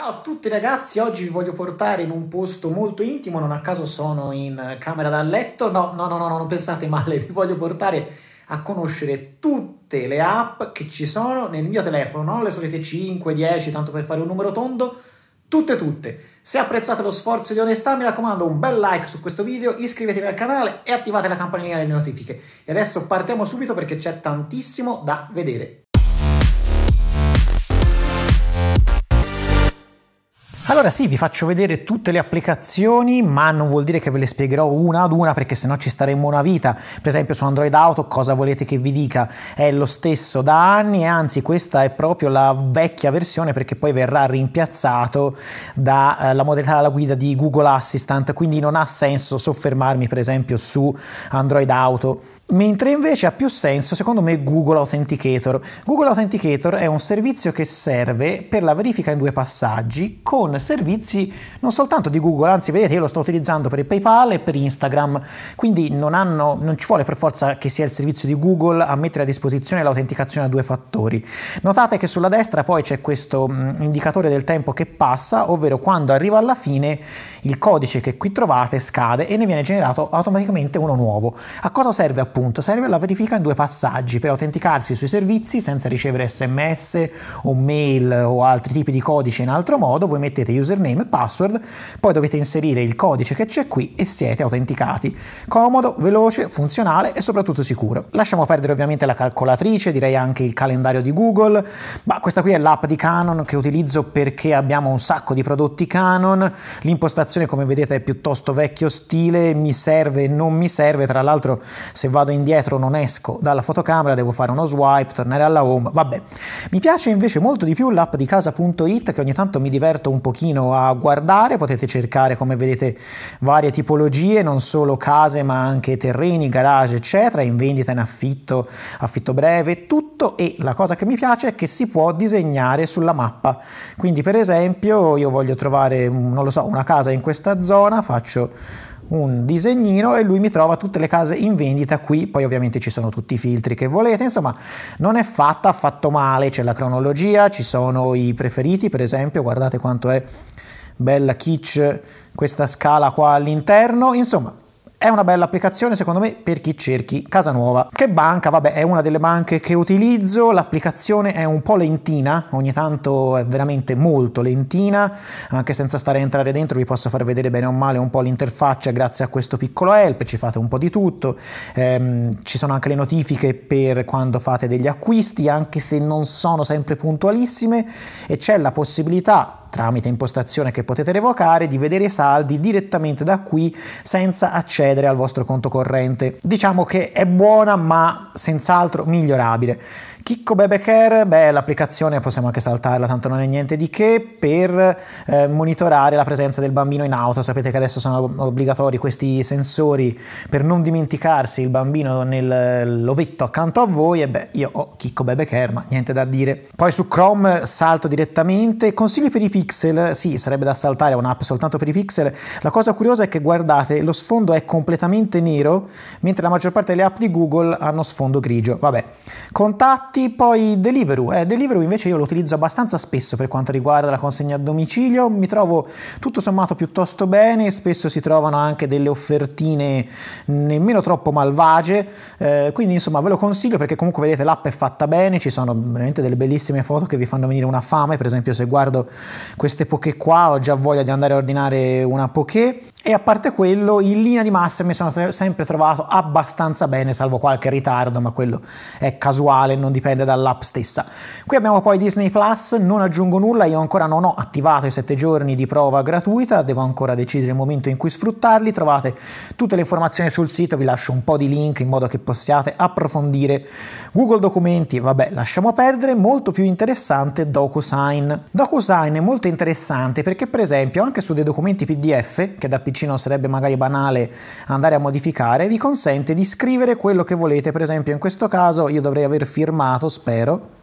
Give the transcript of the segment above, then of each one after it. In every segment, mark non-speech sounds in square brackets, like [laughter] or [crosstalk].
Ciao a tutti ragazzi, oggi vi voglio portare in un posto molto intimo, non a caso sono in camera da letto, no, no, no, no, non pensate male, [laughs] vi voglio portare a conoscere tutte le app che ci sono nel mio telefono, non le solite 5, 10, tanto per fare un numero tondo, tutte tutte. Se apprezzate lo sforzo di onestà mi raccomando un bel like su questo video, iscrivetevi al canale e attivate la campanellina delle notifiche. E adesso partiamo subito perché c'è tantissimo da vedere. Allora sì, vi faccio vedere tutte le applicazioni, ma non vuol dire che ve le spiegherò una ad una perché sennò ci staremmo una vita. Per esempio su Android Auto cosa volete che vi dica? È lo stesso da anni e anzi questa è proprio la vecchia versione perché poi verrà rimpiazzato dalla eh, modalità alla guida di Google Assistant, quindi non ha senso soffermarmi per esempio su Android Auto. Mentre invece ha più senso, secondo me, Google Authenticator. Google Authenticator è un servizio che serve per la verifica in due passaggi con servizi non soltanto di Google, anzi vedete io lo sto utilizzando per PayPal e per Instagram, quindi non, hanno, non ci vuole per forza che sia il servizio di Google a mettere a disposizione l'autenticazione a due fattori. Notate che sulla destra poi c'è questo mm, indicatore del tempo che passa, ovvero quando arriva alla fine il codice che qui trovate scade e ne viene generato automaticamente uno nuovo. A cosa serve appunto? appunto serve la verifica in due passaggi per autenticarsi sui servizi senza ricevere sms o mail o altri tipi di codice in altro modo, voi mettete username e password, poi dovete inserire il codice che c'è qui e siete autenticati. Comodo, veloce, funzionale e soprattutto sicuro. Lasciamo perdere ovviamente la calcolatrice, direi anche il calendario di Google, ma questa qui è l'app di Canon che utilizzo perché abbiamo un sacco di prodotti Canon, l'impostazione come vedete è piuttosto vecchio stile, mi serve, e non mi serve, tra l'altro se vado vado indietro, non esco dalla fotocamera, devo fare uno swipe, tornare alla home, vabbè. Mi piace invece molto di più l'app di casa.it che ogni tanto mi diverto un pochino a guardare, potete cercare come vedete varie tipologie, non solo case ma anche terreni, garage eccetera, in vendita, in affitto, affitto breve, tutto e la cosa che mi piace è che si può disegnare sulla mappa. Quindi per esempio io voglio trovare, non lo so, una casa in questa zona, faccio un disegnino e lui mi trova tutte le case in vendita qui, poi ovviamente ci sono tutti i filtri che volete, insomma non è fatta affatto male, c'è la cronologia, ci sono i preferiti per esempio, guardate quanto è bella kitsch questa scala qua all'interno, insomma è una bella applicazione secondo me per chi cerchi casa nuova. Che banca? Vabbè, è una delle banche che utilizzo, l'applicazione è un po' lentina, ogni tanto è veramente molto lentina, anche senza stare a entrare dentro vi posso far vedere bene o male un po' l'interfaccia grazie a questo piccolo help, ci fate un po' di tutto, ehm, ci sono anche le notifiche per quando fate degli acquisti, anche se non sono sempre puntualissime e c'è la possibilità tramite impostazione che potete revocare di vedere i saldi direttamente da qui senza accedere al vostro conto corrente. Diciamo che è buona ma senz'altro migliorabile. Chicco Bebe Care, beh, l'applicazione possiamo anche saltarla, tanto non è niente di che, per eh, monitorare la presenza del bambino in auto. Sapete che adesso sono obbligatori questi sensori per non dimenticarsi il bambino nell'ovetto accanto a voi. E beh, io ho Chicco Bebe Care, ma niente da dire. Poi su Chrome salto direttamente. Consigli per i pixel? Sì, sarebbe da saltare un'app soltanto per i pixel. La cosa curiosa è che guardate, lo sfondo è completamente nero, mentre la maggior parte delle app di Google hanno sfondo grigio. Vabbè, contatti avanti, poi Deliveroo. Eh, Deliveroo invece io lo utilizzo abbastanza spesso per quanto riguarda la consegna a domicilio, mi trovo tutto sommato piuttosto bene, spesso si trovano anche delle offertine nemmeno troppo malvagie, eh, quindi insomma ve lo consiglio perché comunque vedete l'app è fatta bene, ci sono veramente delle bellissime foto che vi fanno venire una fame, per esempio se guardo queste poche qua ho già voglia di andare a ordinare una poche e a parte quello in linea di massa mi sono sempre trovato abbastanza bene, salvo qualche ritardo, ma quello è casuale, non dipende dipende dall'app stessa. Qui abbiamo poi Disney Plus, non aggiungo nulla, io ancora non ho attivato i 7 giorni di prova gratuita, devo ancora decidere il momento in cui sfruttarli, trovate tutte le informazioni sul sito, vi lascio un po' di link in modo che possiate approfondire. Google Documenti, vabbè, lasciamo perdere, molto più interessante DocuSign. DocuSign è molto interessante perché per esempio anche su dei documenti PDF, che da PC non sarebbe magari banale andare a modificare, vi consente di scrivere quello che volete, per esempio in questo caso io dovrei aver firmato amato, spero,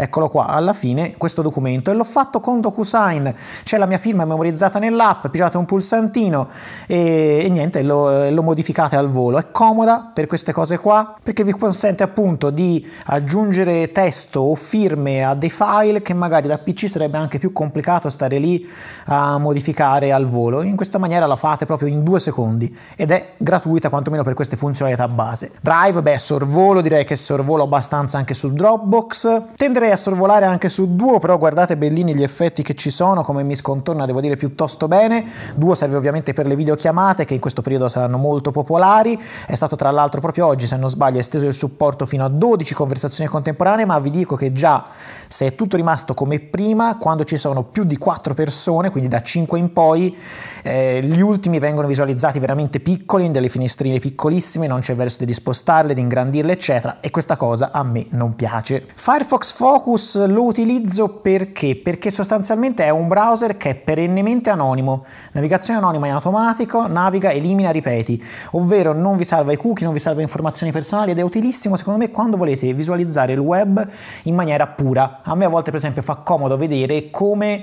Eccolo qua, alla fine questo documento e l'ho fatto con DocuSign, c'è la mia firma memorizzata nell'app, pigiate un pulsantino e, e niente, lo, eh, lo modificate al volo. È comoda per queste cose qua perché vi consente appunto di aggiungere testo o firme a dei file che magari da PC sarebbe anche più complicato stare lì a modificare al volo. In questa maniera la fate proprio in due secondi ed è gratuita quantomeno per queste funzionalità base. Drive, beh, sorvolo, direi che sorvolo abbastanza anche su Dropbox. Tenderei andrei a sorvolare anche su Duo, però guardate bellini gli effetti che ci sono, come mi scontorna devo dire piuttosto bene. Duo serve ovviamente per le videochiamate che in questo periodo saranno molto popolari. È stato tra l'altro proprio oggi, se non sbaglio, esteso il supporto fino a 12 conversazioni contemporanee, ma vi dico che già se è tutto rimasto come prima, quando ci sono più di 4 persone, quindi da 5 in poi, eh, gli ultimi vengono visualizzati veramente piccoli, in delle finestrine piccolissime, non c'è verso di spostarle, di ingrandirle, eccetera, e questa cosa a me non piace. Firefox Focus Focus lo utilizzo perché? Perché sostanzialmente è un browser che è perennemente anonimo. Navigazione anonima in automatico, naviga, elimina, ripeti, ovvero non vi salva i cookie, non vi salva informazioni personali ed è utilissimo secondo me quando volete visualizzare il web in maniera pura. A me a volte per esempio fa comodo vedere come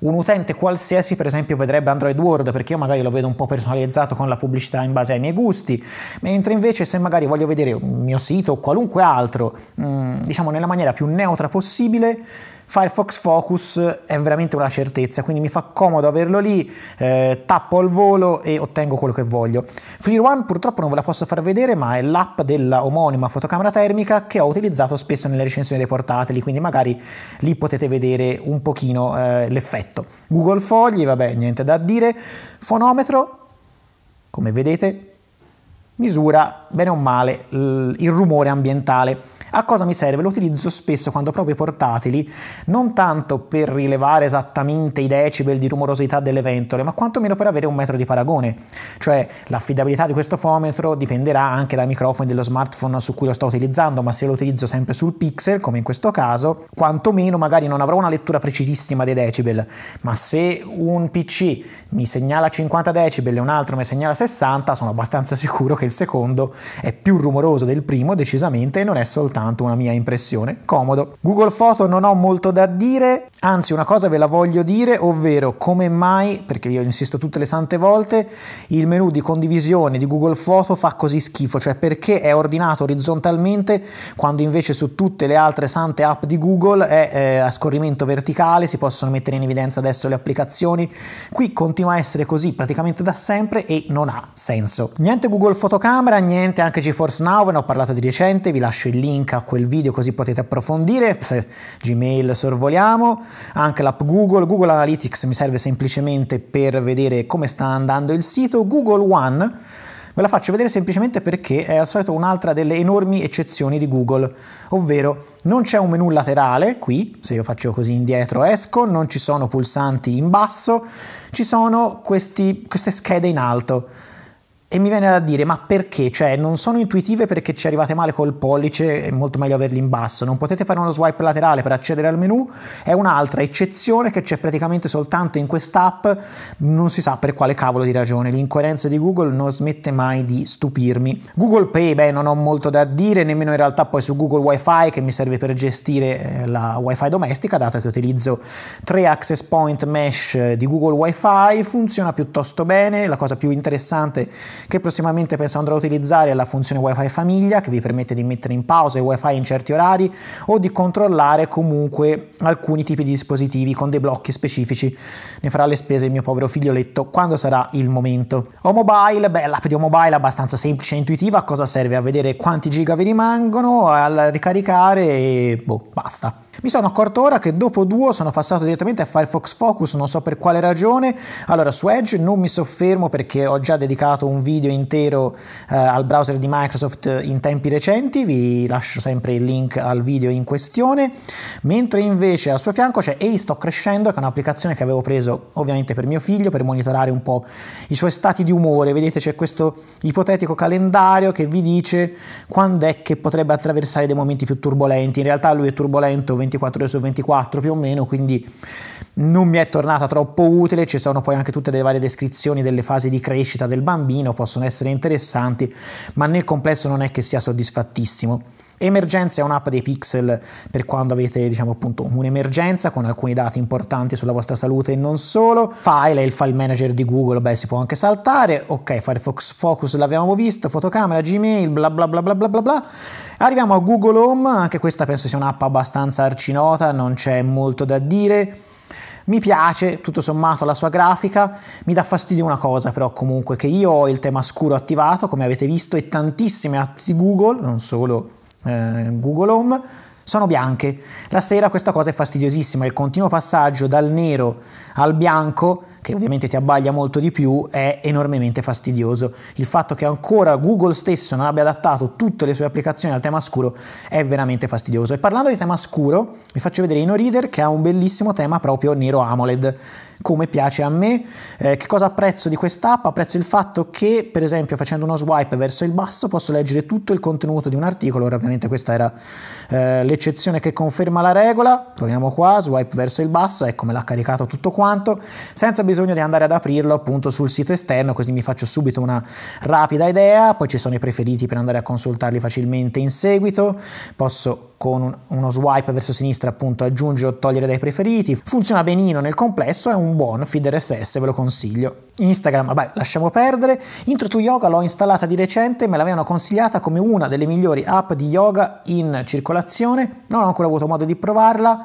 un utente qualsiasi per esempio vedrebbe Android World perché io magari lo vedo un po' personalizzato con la pubblicità in base ai miei gusti, mentre invece se magari voglio vedere un mio sito o qualunque altro, mm, diciamo nella maniera più neutra possibile, Firefox Focus è veramente una certezza, quindi mi fa comodo averlo lì, eh, tappo al volo e ottengo quello che voglio. Fleer One purtroppo non ve la posso far vedere, ma è l'app della omonima fotocamera termica che ho utilizzato spesso nelle recensioni dei portatili, quindi magari lì potete vedere un pochino eh, l'effetto. Google Fogli, vabbè, niente da dire. Fonometro, come vedete, misura bene o male il rumore ambientale. A cosa mi serve? Lo utilizzo spesso quando provo i portatili, non tanto per rilevare esattamente i decibel di rumorosità delle ventole, ma quantomeno per avere un metro di paragone. Cioè l'affidabilità di questo fometro dipenderà anche dai microfoni dello smartphone su cui lo sto utilizzando, ma se lo utilizzo sempre sul pixel, come in questo caso, quantomeno magari non avrò una lettura precisissima dei decibel, ma se un PC mi segnala 50 decibel e un altro mi segnala 60, sono abbastanza sicuro che che il secondo è più rumoroso del primo decisamente e non è soltanto una mia impressione. Comodo. Google Photo non ho molto da dire, Anzi, una cosa ve la voglio dire, ovvero come mai, perché io insisto tutte le sante volte, il menu di condivisione di Google Photo fa così schifo, cioè perché è ordinato orizzontalmente quando invece su tutte le altre sante app di Google è eh, a scorrimento verticale, si possono mettere in evidenza adesso le applicazioni. Qui continua a essere così praticamente da sempre e non ha senso. Niente Google Fotocamera, niente anche GeForce Now, ve ne ho parlato di recente, vi lascio il link a quel video così potete approfondire, [laughs] Gmail sorvoliamo anche l'app Google, Google Analytics mi serve semplicemente per vedere come sta andando il sito, Google One Ve la faccio vedere semplicemente perché è al solito un'altra delle enormi eccezioni di Google, ovvero non c'è un menu laterale qui, se io faccio così indietro esco, non ci sono pulsanti in basso, ci sono questi, queste schede in alto. E mi viene da dire, ma perché? Cioè, non sono intuitive perché ci arrivate male col pollice, è molto meglio averli in basso. Non potete fare uno swipe laterale per accedere al menu, è un'altra eccezione che c'è praticamente soltanto in quest'app, non si sa per quale cavolo di ragione. L'incoerenza di Google non smette mai di stupirmi. Google Pay, beh, non ho molto da dire, nemmeno in realtà poi su Google WiFi che mi serve per gestire eh, la WiFi domestica, dato che utilizzo tre access point mesh di Google WiFi, funziona piuttosto bene, la cosa più interessante è che prossimamente penso andrò a utilizzare è la funzione wifi famiglia che vi permette di mettere in pausa il wifi in certi orari o di controllare comunque alcuni tipi di dispositivi con dei blocchi specifici. Ne farà le spese il mio povero figlioletto quando sarà il momento. O mobile, beh, l'app di O mobile è abbastanza semplice e intuitiva, cosa serve? A vedere quanti giga vi rimangono, a ricaricare e boh, basta. Mi sono accorto ora che dopo Duo sono passato direttamente a Firefox Focus, non so per quale ragione. Allora, su Edge non mi soffermo perché ho già dedicato un video intero eh, al browser di Microsoft in tempi recenti, vi lascio sempre il link al video in questione. Mentre invece al suo fianco c'è Ehi Sto Crescendo, che è un'applicazione che avevo preso ovviamente per mio figlio, per monitorare un po' i suoi stati di umore. Vedete c'è questo ipotetico calendario che vi dice quando è che potrebbe attraversare dei momenti più turbolenti. In realtà lui è turbolento 24 ore su 24 più o meno, quindi non mi è tornata troppo utile, ci sono poi anche tutte le varie descrizioni delle fasi di crescita del bambino, possono essere interessanti, ma nel complesso non è che sia soddisfattissimo. Emergenza è un'app dei pixel per quando avete diciamo appunto un'emergenza con alcuni dati importanti sulla vostra salute e non solo. File è il file manager di Google, beh si può anche saltare. Ok, Firefox Focus l'avevamo visto, fotocamera, Gmail, bla bla bla bla bla bla bla. Arriviamo a Google Home, anche questa penso sia un'app abbastanza arcinota, non c'è molto da dire. Mi piace tutto sommato la sua grafica, mi dà fastidio una cosa però comunque che io ho il tema scuro attivato come avete visto e tantissime app di Google, non solo eh, Google Home sono bianche. La sera questa cosa è fastidiosissima, il continuo passaggio dal nero al bianco che ovviamente ti abbaglia molto di più, è enormemente fastidioso. Il fatto che ancora Google stesso non abbia adattato tutte le sue applicazioni al tema scuro è veramente fastidioso. E parlando di tema scuro, vi faccio vedere InnoReader che ha un bellissimo tema proprio nero AMOLED, come piace a me. Eh, che cosa apprezzo di quest'app? Apprezzo il fatto che, per esempio, facendo uno swipe verso il basso posso leggere tutto il contenuto di un articolo, ora ovviamente questa era eh, l'eccezione che conferma la regola. Proviamo qua, swipe verso il basso, ecco me l'ha caricato tutto quanto, senza bisogno bisogno di andare ad aprirlo appunto sul sito esterno, così mi faccio subito una rapida idea, poi ci sono i preferiti per andare a consultarli facilmente in seguito, posso con uno swipe verso sinistra appunto aggiungere o togliere dai preferiti. Funziona benino nel complesso, è un buon feed RSS, ve lo consiglio. Instagram, vabbè, lasciamo perdere. Intro to Yoga l'ho installata di recente, me l'avevano consigliata come una delle migliori app di yoga in circolazione, non ho ancora avuto modo di provarla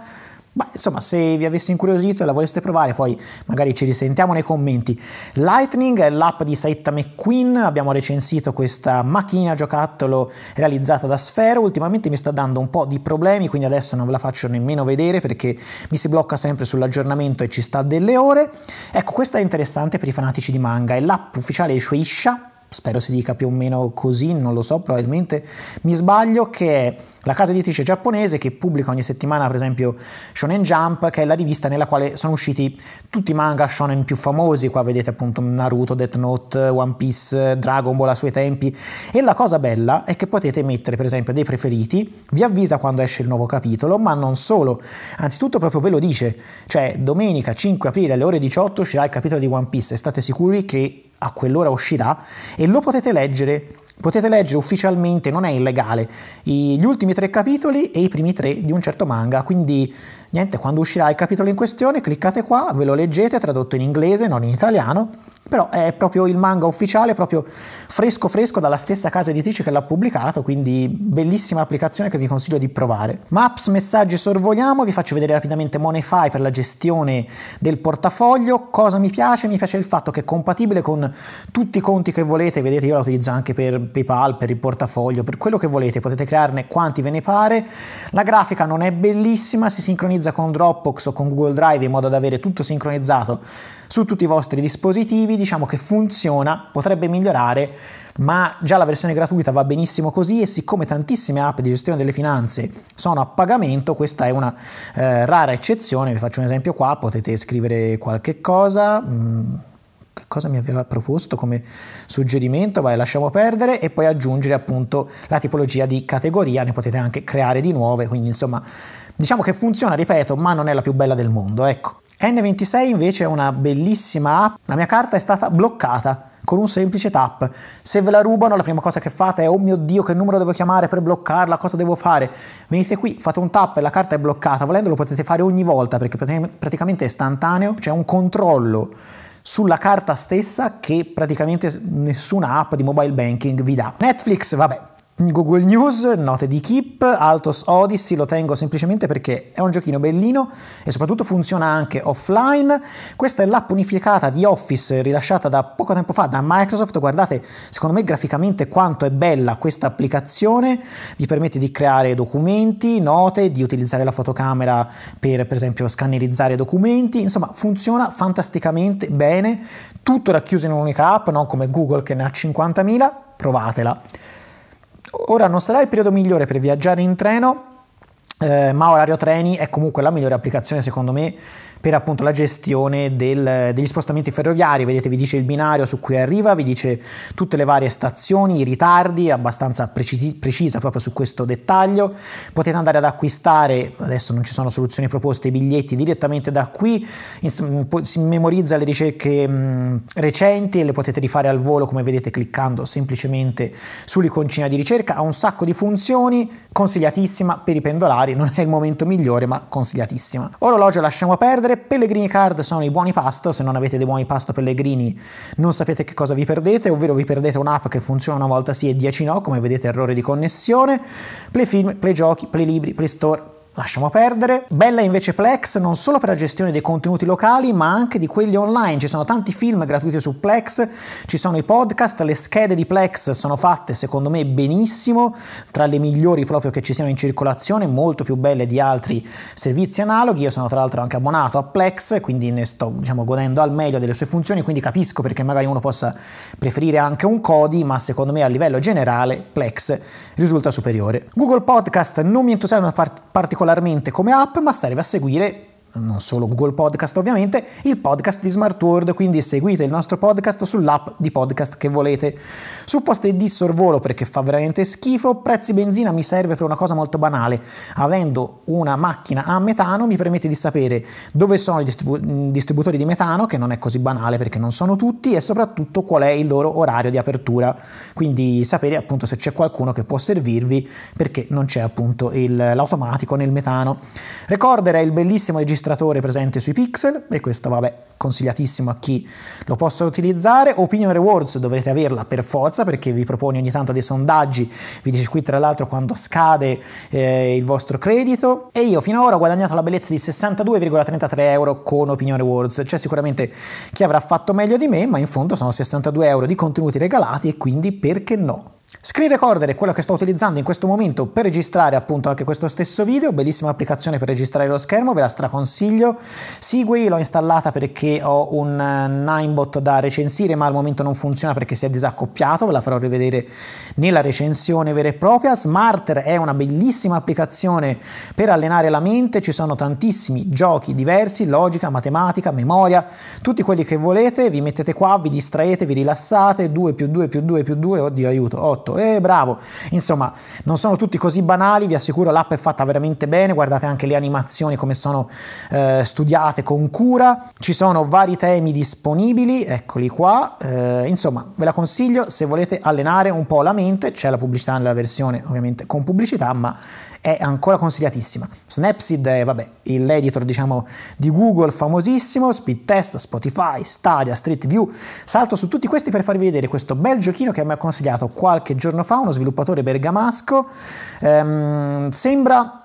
ma insomma, se vi avessi incuriosito e la voleste provare, poi magari ci risentiamo nei commenti. Lightning è l'app di Saetta McQueen, abbiamo recensito questa macchina giocattolo realizzata da Sfero, ultimamente mi sta dando un po' di problemi, quindi adesso non ve la faccio nemmeno vedere perché mi si blocca sempre sull'aggiornamento e ci sta delle ore. Ecco, questa è interessante per i fanatici di manga, è l'app ufficiale di Shueisha, spero si dica più o meno così, non lo so, probabilmente mi sbaglio, che è la casa editrice giapponese che pubblica ogni settimana per esempio Shonen Jump, che è la rivista nella quale sono usciti tutti i manga shonen più famosi, qua vedete appunto Naruto, Death Note, One Piece, Dragon Ball a suoi tempi, e la cosa bella è che potete mettere per esempio dei preferiti, vi avvisa quando esce il nuovo capitolo, ma non solo, anzitutto proprio ve lo dice, cioè domenica 5 aprile alle ore 18 uscirà il capitolo di One Piece e state sicuri che a quell'ora uscirà e lo potete leggere. Potete leggere ufficialmente, non è illegale, gli ultimi tre capitoli e i primi tre di un certo manga, quindi Niente, quando uscirà il capitolo in questione cliccate qua, ve lo leggete, tradotto in inglese, non in italiano, però è proprio il manga ufficiale, proprio fresco fresco dalla stessa casa editrice che l'ha pubblicato, quindi bellissima applicazione che vi consiglio di provare. Maps, messaggi, sorvoliamo, vi faccio vedere rapidamente Monify per la gestione del portafoglio, cosa mi piace? Mi piace il fatto che è compatibile con tutti i conti che volete, vedete io la utilizzo anche per PayPal, per il portafoglio, per quello che volete, potete crearne quanti ve ne pare, la grafica non è bellissima, si sincronizza sincronizza con Dropbox o con Google Drive in modo da avere tutto sincronizzato su tutti i vostri dispositivi, diciamo che funziona, potrebbe migliorare, ma già la versione gratuita va benissimo così e siccome tantissime app di gestione delle finanze sono a pagamento, questa è una eh, rara eccezione, vi faccio un esempio qua, potete scrivere qualche cosa. Mh, mm, cosa mi aveva proposto come suggerimento, vai lasciamo perdere e poi aggiungere appunto la tipologia di categoria, ne potete anche creare di nuove, quindi insomma diciamo che funziona, ripeto, ma non è la più bella del mondo, ecco. N26 invece è una bellissima app, la mia carta è stata bloccata con un semplice tap. Se ve la rubano, la prima cosa che fate è: Oh mio dio, che numero devo chiamare per bloccarla? Cosa devo fare? Venite qui, fate un tap e la carta è bloccata. Volendo, lo potete fare ogni volta perché praticamente è istantaneo. C'è un controllo sulla carta stessa che praticamente nessuna app di mobile banking vi dà. Netflix, vabbè, Google News, note di Keep, Altos Odyssey lo tengo semplicemente perché è un giochino bellino e soprattutto funziona anche offline. Questa è l'app unificata di Office rilasciata da poco tempo fa da Microsoft. Guardate, secondo me graficamente quanto è bella questa applicazione. Vi permette di creare documenti, note, di utilizzare la fotocamera per per esempio scannerizzare documenti. Insomma, funziona fantasticamente bene. Tutto racchiuso in un'unica app, non come Google che ne ha 50.000. Provatela. Ora non sarà il periodo migliore per viaggiare in treno, eh, ma Orario Treni è comunque la migliore applicazione secondo me per appunto la gestione del, degli spostamenti ferroviari, vedete vi dice il binario su cui arriva, vi dice tutte le varie stazioni, i ritardi, abbastanza preci- precisa proprio su questo dettaglio, potete andare ad acquistare, adesso non ci sono soluzioni proposte, i biglietti direttamente da qui, si memorizza le ricerche mh, mm, recenti e le potete rifare al volo come vedete cliccando semplicemente sull'iconcina di ricerca, ha un sacco di funzioni, consigliatissima per i pendolari, non è il momento migliore ma consigliatissima. Orologio lasciamo perdere prendere. Pellegrini card sono i buoni pasto, se non avete dei buoni pasto pellegrini non sapete che cosa vi perdete, ovvero vi perdete un'app che funziona una volta sì e 10 no, come vedete errore di connessione, play film, play giochi, play libri, play store, lasciamo perdere. Bella invece Plex non solo per la gestione dei contenuti locali ma anche di quelli online, ci sono tanti film gratuiti su Plex, ci sono i podcast, le schede di Plex sono fatte secondo me benissimo, tra le migliori proprio che ci siano in circolazione, molto più belle di altri servizi analoghi, io sono tra l'altro anche abbonato a Plex, quindi ne sto diciamo, godendo al meglio delle sue funzioni, quindi capisco perché magari uno possa preferire anche un Codi, ma secondo me a livello generale Plex risulta superiore. Google Podcast non mi entusiasma part- particolarmente particolarmente come app, ma serve a seguire non solo Google Podcast ovviamente, il podcast di Smart World, quindi seguite il nostro podcast sull'app di podcast che volete. Su poste di sorvolo perché fa veramente schifo, prezzi benzina mi serve per una cosa molto banale, avendo una macchina a metano mi permette di sapere dove sono i distribu- mm, distributori di metano, che non è così banale perché non sono tutti, e soprattutto qual è il loro orario di apertura, quindi sapere appunto se c'è qualcuno che può servirvi perché non c'è appunto il, l'automatico nel metano. Recorder è il bellissimo registratore registratore presente sui pixel e questo vabbè consigliatissimo a chi lo possa utilizzare Opinion Rewards dovete averla per forza perché vi propone ogni tanto dei sondaggi vi dice qui tra l'altro quando scade eh, il vostro credito e io finora ho guadagnato la bellezza di 62,33 euro con Opinion Rewards c'è cioè, sicuramente chi avrà fatto meglio di me ma in fondo sono 62 euro di contenuti regalati e quindi perché no Screen Recorder è quello che sto utilizzando in questo momento per registrare appunto anche questo stesso video, bellissima applicazione per registrare lo schermo, ve la straconsiglio. Segui l'ho installata perché ho un eh, Ninebot da recensire ma al momento non funziona perché si è disaccoppiato, ve la farò rivedere nella recensione vera e propria. Smarter è una bellissima applicazione per allenare la mente, ci sono tantissimi giochi diversi, logica, matematica, memoria, tutti quelli che volete, vi mettete qua, vi distraete, vi rilassate, 2 più 2 più 2 più 2, oddio aiuto, ho prodotto, eh bravo. Insomma, non sono tutti così banali, vi assicuro l'app è fatta veramente bene, guardate anche le animazioni come sono eh, studiate con cura, ci sono vari temi disponibili, eccoli qua, eh, insomma ve la consiglio se volete allenare un po' la mente, c'è la pubblicità nella versione ovviamente con pubblicità, ma è ancora consigliatissima. Snapseed è vabbè, l'editor diciamo di Google famosissimo, Speedtest, Spotify, Stadia, Street View, salto su tutti questi per farvi vedere questo bel giochino che mi ha consigliato qualche qualche giorno fa uno sviluppatore bergamasco. Ehm, sembra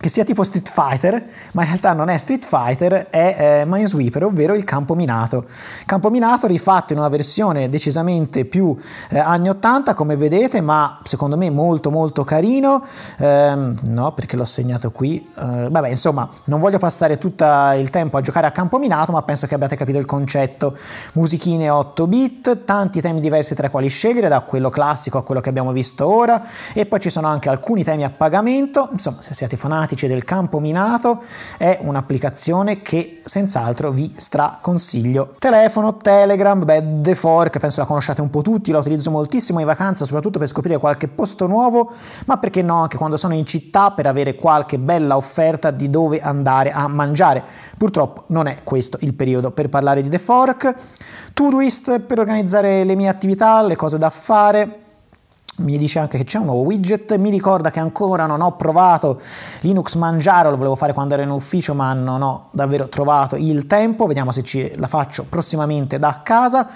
che sia tipo Street Fighter, ma in realtà non è Street Fighter, è eh, Minesweeper, ovvero il campo minato. Campo minato rifatto in una versione decisamente più eh, anni 80, come vedete, ma secondo me molto molto carino. Eh, no, perché l'ho segnato qui. Eh, vabbè, insomma, non voglio passare tutto il tempo a giocare a campo minato, ma penso che abbiate capito il concetto. Musichine 8 bit, tanti temi diversi tra i quali scegliere, da quello classico a quello che abbiamo visto ora, e poi ci sono anche alcuni temi a pagamento, insomma, se siete fanati problematiche del campo minato è un'applicazione che senz'altro vi straconsiglio. Telefono, Telegram, beh, the Fork, penso la conosciate un po' tutti, la utilizzo moltissimo in vacanza, soprattutto per scoprire qualche posto nuovo, ma perché no anche quando sono in città per avere qualche bella offerta di dove andare a mangiare. Purtroppo non è questo il periodo per parlare di The Fork. Todoist per organizzare le mie attività, le cose da fare, mi dice anche che c'è un nuovo widget, mi ricorda che ancora non ho provato Linux Mangiaro, lo volevo fare quando ero in ufficio ma non ho davvero trovato il tempo, vediamo se ce la faccio prossimamente da casa.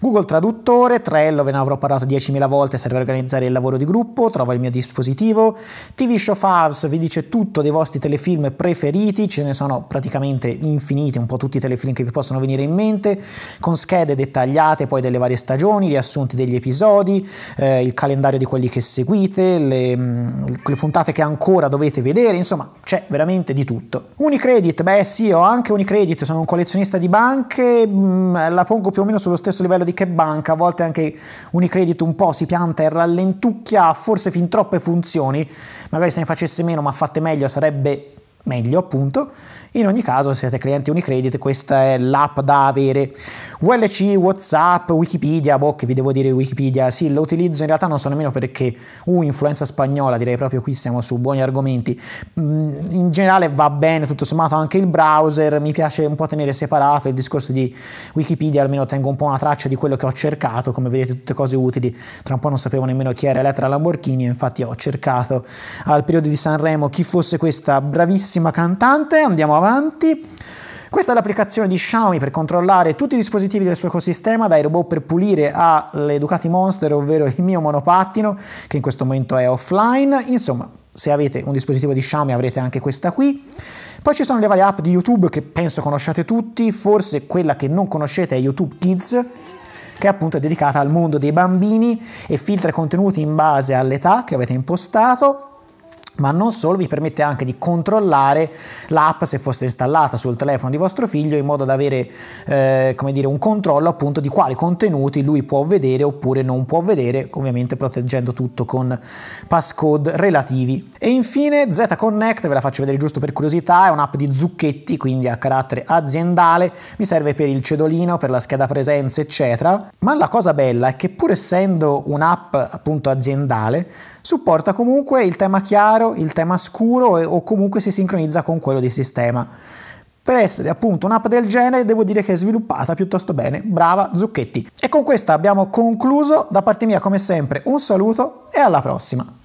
Google Traduttore, Trello ve ne avrò parlato 10.000 volte, serve a organizzare il lavoro di gruppo, trovo il mio dispositivo. TV Show Favs vi dice tutto dei vostri telefilm preferiti, ce ne sono praticamente infiniti, un po' tutti i telefilm che vi possono venire in mente, con schede dettagliate poi delle varie stagioni, riassunti degli episodi, eh, il calendario calendario di quelli che seguite, le, mm, le puntate che ancora dovete vedere, insomma c'è veramente di tutto. Unicredit, beh sì, ho anche Unicredit, sono un collezionista di banche, mm, la pongo più o meno sullo stesso livello di che banca, a volte anche Unicredit un po' si pianta e rallentucchia, forse fin troppe funzioni, magari se ne facesse meno ma fatte meglio sarebbe meglio appunto. In ogni caso, se siete clienti Unicredit, questa è l'app da avere. VLC, WhatsApp, Wikipedia, boh, che vi devo dire Wikipedia, sì, lo utilizzo in realtà non so nemmeno perché uh, influenza spagnola, direi proprio qui siamo su buoni argomenti. Mm, in generale va bene, tutto sommato anche il browser, mi piace un po' tenere separato il discorso di Wikipedia, almeno tengo un po' una traccia di quello che ho cercato, come vedete tutte cose utili. Tra un po' non sapevo nemmeno chi era Elettra Lamborghini, infatti ho cercato al periodo di Sanremo chi fosse questa bravissima grandissima cantante, andiamo avanti. Questa è l'applicazione di Xiaomi per controllare tutti i dispositivi del suo ecosistema, dai robot per pulire alle Ducati Monster, ovvero il mio monopattino, che in questo momento è offline. Insomma, se avete un dispositivo di Xiaomi avrete anche questa qui. Poi ci sono le varie app di YouTube che penso conosciate tutti, forse quella che non conoscete è YouTube Kids, che appunto è dedicata al mondo dei bambini e filtra contenuti in base all'età che avete impostato ma non solo, vi permette anche di controllare l'app se fosse installata sul telefono di vostro figlio in modo da avere eh, dire, un controllo appunto di quali contenuti lui può vedere oppure non può vedere, ovviamente proteggendo tutto con passcode relativi. E infine Z Connect, ve la faccio vedere giusto per curiosità, è un'app di zucchetti, quindi a carattere aziendale, mi serve per il cedolino, per la scheda presenze, eccetera, ma la cosa bella è che pur essendo un'app appunto aziendale, supporta comunque il tema chiaro il tema scuro o comunque si sincronizza con quello di sistema. Per essere appunto un'app del genere devo dire che è sviluppata piuttosto bene, brava Zucchetti. E con questa abbiamo concluso, da parte mia come sempre un saluto e alla prossima.